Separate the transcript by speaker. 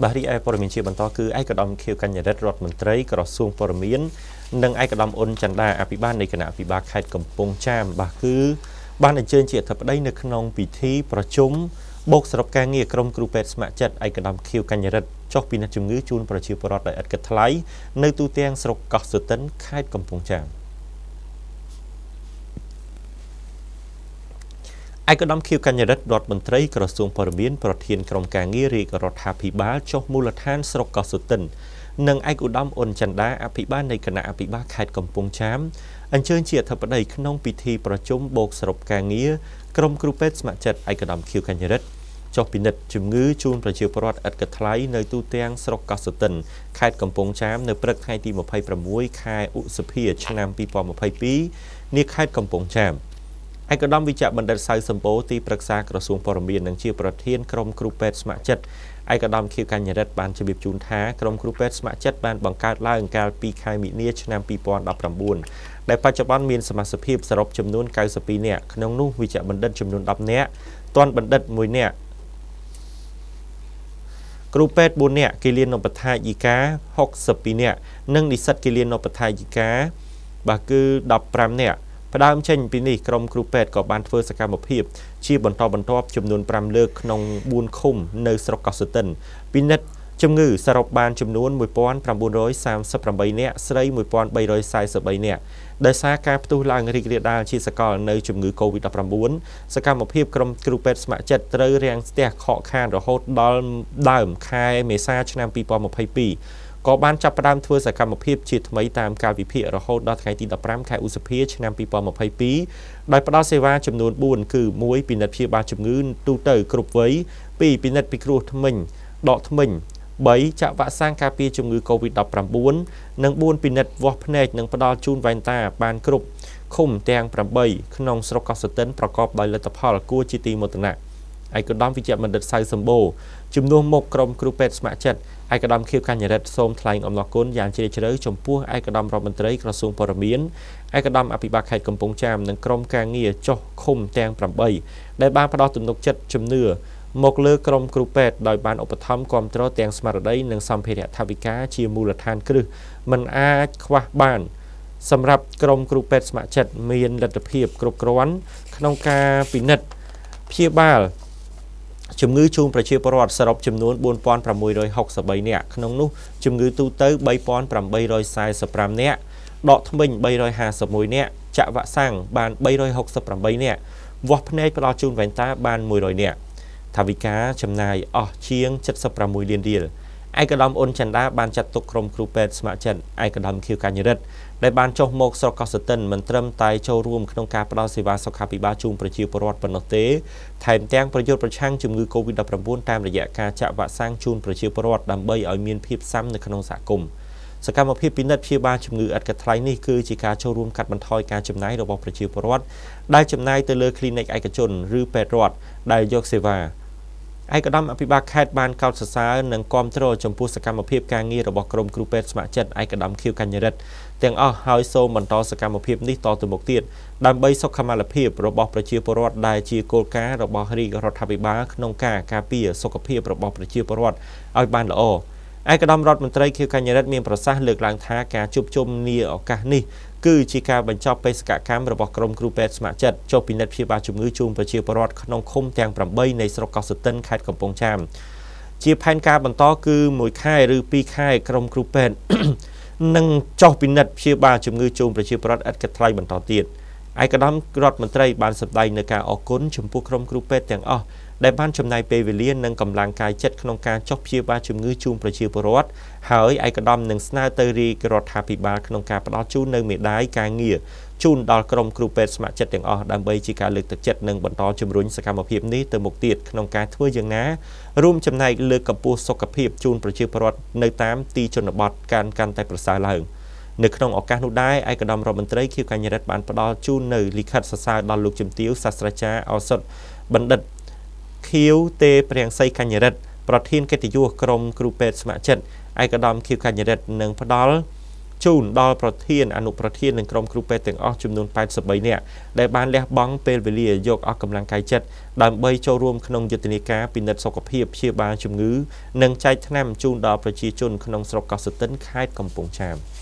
Speaker 1: បាទរីឯព័ត៌មានជាបន្តគឺឯកឧត្តមខៀវកញ្ញរិទ្ធរដ្ឋមន្ត្រីក្រសួងព័ត៌មាននិងឯកឧត្តមអ៊ុនចន្ទាអភិបាលនៃគណៈអភិបាលខេត្តកំពង់ចាមបាទគឺបានអញ្ជើញជាអធិបតីនៅក្នុងពិធីប្រជុំបូកសរុបការងារក្រុមគ្រូពេទ្យស្ម័គ្រចិត្តឯកឧត្តមខៀវកញ្ញរិទ្ធចុះពីនិតជំងឺជូនប្រជាពលរដ្ឋដោយឥតគិតថ្លៃនៅទូទាំងស្រុកកោះសុតិនខេត្តកំពង់ចាម។ឯកឧត្តមខៀវកញ្ញរិទ្ធរដ្ឋមន្ត្រីក្រសួងព័ត៌មាន ប្រធានក្រុមការងាររាជរដ្ឋាភិបាលចុះមូលដ្ឋានស្រុកកោះសុទិននិងឯកឧត្តមអ៊ុនចន្ទាអភិបាលនៃគណៈអភិបាលខេត្តកំពង់ចាមអញ្ជើញជាអធិបតី ក្នុងពិធីប្រជុំបូកសរុបការងារក្រុមគ្រូពេទ្យស្ម័គ្រចិត្តឯកឧត្តមខៀវកញ្ញរិទ្ធចុះពិនិត្យជំងឺជូនប្រជាពលរដ្ឋឥតកថ្លៃនៅ ទូទាំងស្រុកកោះសុទិនខេត្តកំពង់ចាមនៅព្រឹកថ្ងៃទី26ខែឧសភា ឆ្នាំ2022នាខេត្តកំពង់ចាម។ឯកឧត្តមវិជ្ជបណ្ឌិតសៅសម្បូរទីប្រឹក្សាក្រសួងព័ត៌មាននិងជាប្រធានក្រុមគ្រូពេទ្យស្ម័គ្រចិត្តឯកឧត្តមខៀវកញ្ញរិទ្ធបានជម្រាបជូនថាក្រុមគ្រូពេទ្យស្ម័គ្រចិត្តបានបង្កើតឡើងកាលពីខែមិនិនាឆ្នាំ2019ដែលបច្ចុប្បន្នមានសមាជិកភាពសរុបចំនួន92នាក់ក្នុងនោះវិជ្ជបណ្ឌិតចំនួន10នាក់តនបណ្ឌិត1នាក់គ្រូពេទ្យ4នាក់គិលានុបដ្ឋាយិកា62នាក់និងនិស្សិតគិលានុបដ្ឋាយិកាបាទគឺ15នាក់ផ្ដើមចេញពីនេះក្រុមគ្រូពេទ្យក៏បានធ្វើសកម្មភាពជាបន្តបន្ទាប់ចំនួន5លើកក្នុង4ឃុំនៅស្រុកកោះសិតិនពិនិត្យជំងឺសរុបបានចំនួន1938នាក់ស្រី1343នាក់ដោយសារការផ្ទុះឡើងរីករាលដាលជាសកលនៃជំងឺ Covid-19 សកម្មភាពក្រុមគ្រូពេទ្យស្ម័គ្រចិត្តត្រូវរាំងស្ទះខកខានរហូត ដល់ដើម ខែ មេសាឆ្នាំ2022ក៏បានចាប់ផ្ដើមធ្វើសកម្មភាពជាថ្មីតាមកាលវិភាគរហូតដល់ថ្ងៃទី15ខែឧសភាឆ្នាំ2022ដោយផ្ដល់សេវាចំនួន4គឺ1ពិនិត្យព្យាបាលជំងឺទូទៅ គ្រប់វ័យ2ពិនិត្យពិគ្រោះធ្មេញដកធ្មេញ3ចាក់វ៉ាក់សាំងការពារជំងឺ Covid-19 និង4ពិនិត្យវាស់ភ្នែកនិងផ្ដល់ជូនវ៉ែនតាបាន គ្រប់ឃុំទាំង8ក្នុង ស្រុកកោះសតិនប្រកបដោយលទ្ធផលគួរជាទីមោទនៈ។ឯកឧត្តមវិជ្ជបណ្ឌិតសៅសម្បូរជំនួសមកក្រុមគ្រូពេទ្យស្ម័គ្រចិត្តឯកឧត្តមខៀវកញ្ញរិទ្ធសូមថ្លែងអំណរគុណយ៉ាងជ្រាលជ្រៅចំពោះឯកឧត្តមរដ្ឋមន្ត្រីក្រសួងព័ត៌មានឯកឧត្តមអភិបាលខេត្តកំពង់ចាមនិងក្រុមការងារចុះឃុំទាំង8ដែលបានផ្ដល់ទំនុកចិត្តជំនឿមកលើក្រុមគ្រូពេទ្យដោយបានឧបត្ថម្ភគ្រប់គ្រងទាំងស្មារតី និងសម្ភារៈថវិកាជាមូលដ្ឋានគ្រឹះមិនអាចខ្វះបាន សម្រាប់ក្រុមគ្រូពេទ្យស្ម័គ្រចិត្តមានលទ្ធភាពគ្រប់គ្រាន់ ក្នុងការពិនិត្យព្យាបាលជំងឺជូនប្រជាពលរដ្ឋសរុបចំនួន4663នាក់ក្នុងនោះជំងឺទូទៅ3845នាក់ដកធ្មេញ351នាក់ចាក់វ៉ាក់សាំងបាន368នាក់វាស់ភ្នែកផ្ដល់ជូនវ៉ែនតា បាន100នាក់ថាវិការចំណាយអស់ជាង76លានរៀលឯកឧត្តមអ៊ុនចន្ទាបានចាត់ទុកក្រុមគ្រូពេទ្យស្ម័គ្រចិត្តឯកឧត្តមខៀវកញ្ញរិទ្ធដែលបានចុះមកស្រុកកោះសិនមិនត្រឹមតែចូលរួមក្នុងការផ្តល់សេវាសុខាភិបាលជូនប្រជាពលរដ្ឋប៉ុណ្ណោះទេ ថែមទាំងប្រយុទ្ធប្រឆាំងជំងឺ Covid-19 តាមរយៈការចាក់វ៉ាក់សាំងជូនប្រជាពលរដ្ឋដើម្បីឲ្យមានភាពស៊ាំនៅក្នុងសហគមន៍សកម្មភាពពិនិត្យព្យាបាលជំងឺឥតកថ្លៃនេះគឺជាការចូលរួមកាត់បន្ថយការចំណាយរបស់ប្រជាពលរដ្ឋដែលចំណាយទៅលើ clinic ឯកជន ឬពេទ្យរដ្ឋដែលយកសេវាឯកឧត្តមអភិបាលខេត្តបានកោតសរសើរនិងគាំទ្រចំពោះសកម្មភាពការងាររបស់ក្រុមគ្រូពេទ្យស្ម័គ្រចិត្តឯកឧត្តមខៀវកញ្ញរិទ្ធទាំងអស់ហើយសូមបន្តសកម្មភាពនេះតទៅមុខទៀតដើម្បីសុខុមាលភាពរបស់ប្រជាពលរដ្ឋដែលជាគោលការណ៍របស់រាជរដ្ឋាភិបាលក្នុងការការពារសុខភាពរបស់ប្រជាពលរដ្ឋឲ្យបានល្អ។ឯកឧត្តមរដ្ឋមន្ត្រីខៀវកញ្ញរិទ្ធមានប្រសាសន៍លើកឡើងថាការជួបជុំនាឱកាសនេះគឺជាការបញ្ចប់បេសកកម្មរបស់ក្រុមគ្រូពេទ្យស្ម័គ្រចិត្តចុះពិនិត្យព្យាបាលជំងឺជូនប្រជាពលរដ្ឋក្នុងឃុំទាំង8នៃស្រុកកោះសិតិនខេត្តកំពង់ចាមជាផែនការបន្តគឺ1ខែឬ2ខែក្រុមគ្រូពេទ្យនឹងចុះពិនិត្យព្យាបាលជំងឺជូនប្រជាពលរដ្ឋឥតគិតថ្លៃបន្តទៀតឯកឧត្តមរដ្ឋមន្ត្រីបានសម្ដែងនៅការអគុណចំពោះក្រុមគ្រូពេទ្យទាំងអស់ដែលបានចំណាយពេលវេលានិងកម្លាំងកាយចិត្តក្នុងការចុះព្យាបាលជំងឺជូនប្រជាពលរដ្ឋហើយឯកឧត្តមនឹងស្នើទៅរាជរដ្ឋាភិបាលក្នុងការផ្តល់ជូននៅមេដាយការងារជូនដល់ក្រុមគ្រូពេទ្យស្ម័គ្រចិត្តទាំងអស់ដើម្បីជាការលើកទឹកចិត្តនិងបន្តជំរុញសកម្មភាពនេះទៅមុខទៀតក្នុងការធ្វើយ៉ាងណារួមចំណែកលើកកម្ពស់សុខភាពជូនប្រជាពលរដ្ឋនៅតាមទីជនបទកាន់កាន់តែប្រសើរឡើង។នៅក្នុងឱកាសនោះដែរឯកឧត្តមរដ្ឋមន្ត្រីខៀវកញ្ញរិទ្ធបានផ្ដល់ជូននៅលិខិតសរសើរដល់លោកជំទាវសាស្ត្រាចារ្យឱសថបណ្ឌិតខៀវទេព្រាង សីកញ្ញរិទ្ធប្រធានកិត្តិយសក្រមគ្រូពេទ្យស្ម័គ្រចិត្តឯកឧត្តមខៀវកញ្ញរិទ្ធនឹងផ្ដល់ជូនដល់ប្រធានអនុប្រធាននិងក្រុមគ្រូពេទ្យទាំងអស់ចំនួន83នាក់ដែលបានលះបង់ពេលវេលាយកអស់កម្លាំងកាយចិត្តដើម្បីចូលរួម ក្នុងយុទ្ធនាការពិនិត្យសុខភាពព្យាបាលជំងឺនិងចែកថ្នាំជូនដល់ប្រជាជនក្នុងស្រុកកោះសិទិនខេត្តកំពង់ចាម។